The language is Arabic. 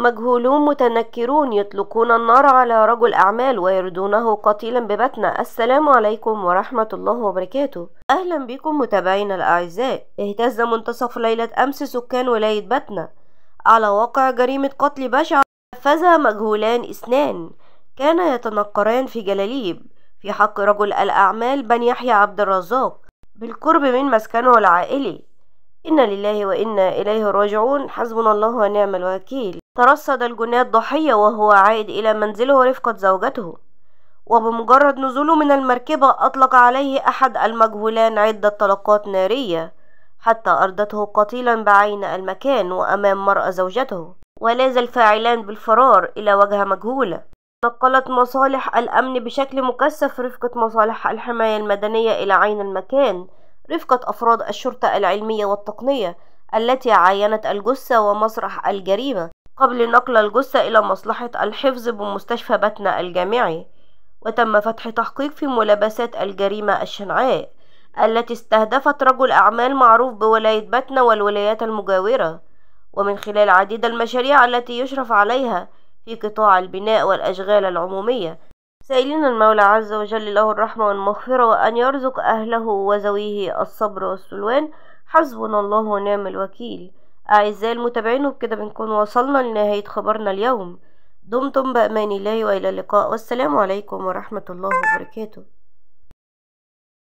مجهولون متنكرون يطلقون النار على رجل أعمال ويردونه قتيلا ببتنا السلام عليكم ورحمة الله وبركاته أهلا بكم متابعينا الأعزاء اهتز منتصف ليلة أمس سكان ولاية بتنة على واقع جريمة قتل بشع نفذ مجهولان اثنان كان يتنكران في جلاليب في حق رجل الأعمال بن يحيى عبد الرزاق بالقرب من مسكنه العائلي إنا لله وإنا إليه راجعون حسبنا الله ونعم الوكيل ترصد الجناد ضحية وهو عائد إلى منزله رفقة زوجته وبمجرد نزوله من المركبة أطلق عليه أحد المجهولان عدة طلقات نارية حتى أردته قتيلا بعين المكان وأمام مرأة زوجته ولاز الفاعلان بالفرار إلى وجهة مجهولة نقلت مصالح الأمن بشكل مكثف رفقة مصالح الحماية المدنية إلى عين المكان رفقة أفراد الشرطة العلمية والتقنية التي عينت الجثة ومسرح الجريمة قبل نقل الجثة إلى مصلحة الحفظ بمستشفى بتنا الجامعي وتم فتح تحقيق في ملابسات الجريمة الشنعاء التي استهدفت رجل أعمال معروف بولاية بتنا والولايات المجاورة ومن خلال عديد المشاريع التي يشرف عليها في قطاع البناء والأشغال العمومية سائلين المولى عز وجل له الرحمة والمغفرة وأن يرزق أهله وزويه الصبر والسلوان حسبنا الله ونعم الوكيل أعزائي المتابعين وبكده بنكون وصلنا لنهاية خبرنا اليوم دمتم بأمان الله وإلى اللقاء والسلام عليكم ورحمة الله وبركاته